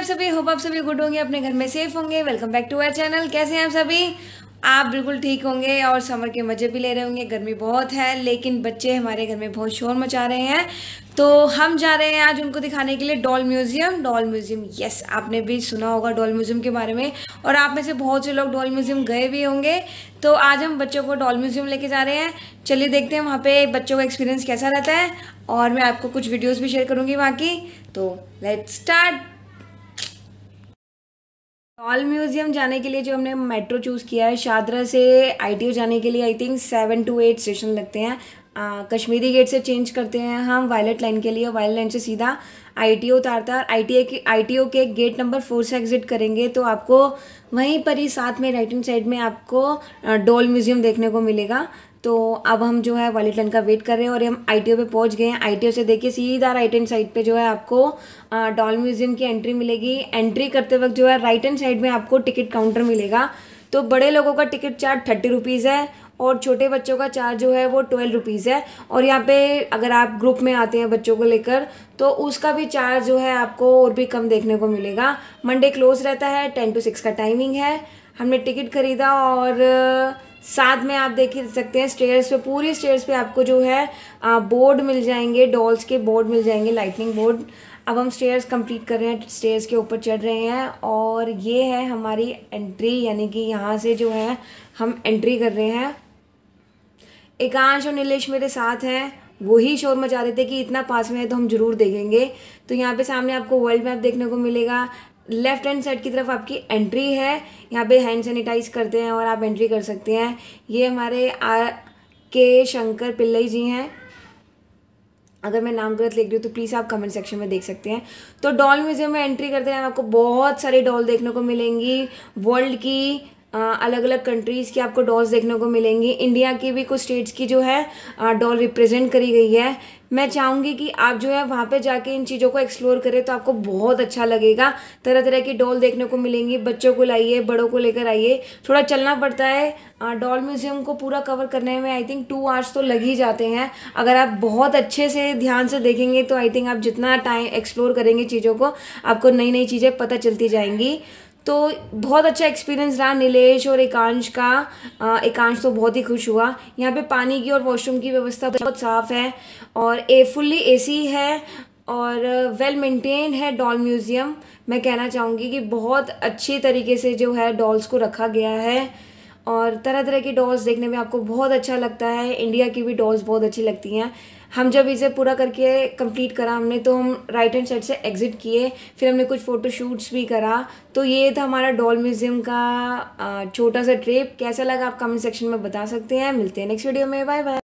आप सभी होप आप सभी गुड होंगे अपने घर में सेफ होंगे welcome back to our channel कैसे हैं आप सभी आप बिल्कुल ठीक होंगे और समर के मज़े भी ले रहे होंगे गर्मी बहुत है लेकिन बच्चे हमारे घर में बहुत शोर मचा रहे हैं तो हम जा रहे हैं आज उनको दिखाने के लिए doll museum doll museum yes आपने भी सुना होगा डॉल म्यूज़ियम के बारे में और आप में से बहुत से लोग डॉल म्यूज़ियम गए भी होंगे तो आज हम बच्चों को डॉल म्यूज़ियम लेके जा रहे हैं चलिए देखते हैं वहाँ पे बच्चों का एक्सपीरियंस कैसा रहता है और मैं आपको कुछ वीडियोज़ भी शेयर करूँगी वहाँ की तो लेट स्टार्ट ऑल म्यूज़ियम जाने के लिए जो हमने मेट्रो चूज़ किया है शादरा से आईटीओ जाने के लिए I think seven to eight station लगते हैं आ, कश्मीरी गेट से चेंज करते हैं हम वायलेट लाइन के लिए वायलेट लाइन से सीधा आईटीओ उतारता है ए के ओ के गेट नंबर फोर से एग्जिट करेंगे तो आपको वहीं पर ही साथ में राइट हैंड साइड में आपको डोल म्यूजियम देखने को मिलेगा तो अब हम जो है वायलेट लाइन का वेट कर रहे हैं और हम आई टी ओ पे पहुँच गए हैं आई टी ओ से देखिए सीधा राइट हैंड साइड पे जो है आपको डॉल म्यूजियम की एंट्री मिलेगी एंट्री करते वक्त जो है राइट हैंड साइड में आपको टिकट काउंटर मिलेगा तो बड़े लोगों का टिकट चार्ज थर्टी रुपीज़ है और छोटे बच्चों का चार्ज जो है वो ट्वेल्व रुपीज़ है और यहाँ पे अगर आप ग्रुप में आते हैं बच्चों को लेकर तो उसका भी चार्ज जो है आपको और भी कम देखने को मिलेगा मंडे क्लोज रहता है टेन टू सिक्स का टाइमिंग है हमने टिकट ख़रीदा और साथ में आप देख सकते हैं स्टेयर्स पे पूरी स्टेयर्स पे आपको जो है बोर्ड मिल जाएंगे डॉल्स के बोर्ड मिल जाएंगे लाइटनिंग बोर्ड अब हम स्टेयर्स कंप्लीट कर रहे हैं स्टेयर्स के ऊपर चढ़ रहे हैं और ये है हमारी एंट्री यानी कि यहाँ से जो है हम एंट्री कर रहे हैं एकांश और नीलेश मेरे साथ हैं वही शोर मचा रहे थे कि इतना पास में है तो हम जरूर देखेंगे तो यहाँ पे सामने आपको वर्ल्ड मैप देखने को मिलेगा लेफ्ट हैंड साइड की तरफ आपकी एंट्री है यहाँ पे हैंड सैनिटाइज करते हैं और आप एंट्री कर सकते हैं ये हमारे आर के शंकर पिल्लई जी हैं अगर मैं नाम गलत लिख रही हूँ तो प्लीज़ आप कमेंट सेक्शन में देख सकते हैं तो डॉल म्यूज़ियम में एंट्री करते हैं आपको बहुत सारी डॉल देखने को मिलेंगी वर्ल्ड की अलग अलग कंट्रीज़ की आपको डॉल्स देखने को मिलेंगी इंडिया की भी कुछ स्टेट्स की जो है डॉल रिप्रेजेंट करी गई है मैं चाहूँगी कि आप जो है वहाँ पे जाके इन चीज़ों को एक्सप्लोर करें तो आपको बहुत अच्छा लगेगा तरह तरह की डॉल देखने को मिलेंगी बच्चों को लाइए बड़ों को लेकर आइए थोड़ा चलना पड़ता है डॉल म्यूज़ियम को पूरा कवर करने में आई थिंक टू आवर्स तो लग ही जाते हैं अगर आप बहुत अच्छे से ध्यान से देखेंगे तो आई थिंक आप जितना टाइम एक्सप्लोर करेंगे चीज़ों को आपको नई नई चीज़ें पता चलती जाएंगी तो बहुत अच्छा एक्सपीरियंस रहा नीलेश और एकांश का एकांश तो बहुत ही खुश हुआ यहाँ पे पानी की और वॉशरूम की व्यवस्था तो बहुत साफ़ है और ए फुल्ली ए है और वेल मेंटेन है डॉल म्यूज़ियम मैं कहना चाहूँगी कि बहुत अच्छे तरीके से जो है डॉल्स को रखा गया है और तरह तरह की डॉल्स देखने में आपको बहुत अच्छा लगता है इंडिया की भी डॉल्स बहुत अच्छी लगती हैं हम जब इसे पूरा करके कंप्लीट करा हमने तो हम राइट हैंड साइड से एग्ज़िट किए फिर हमने कुछ फ़ोटो शूट्स भी करा तो ये था हमारा डॉल म्यूज़ियम का छोटा सा ट्रिप कैसा लगा आप कमेंट सेक्शन में बता सकते हैं मिलते हैं नेक्स्ट वीडियो में बाय बाय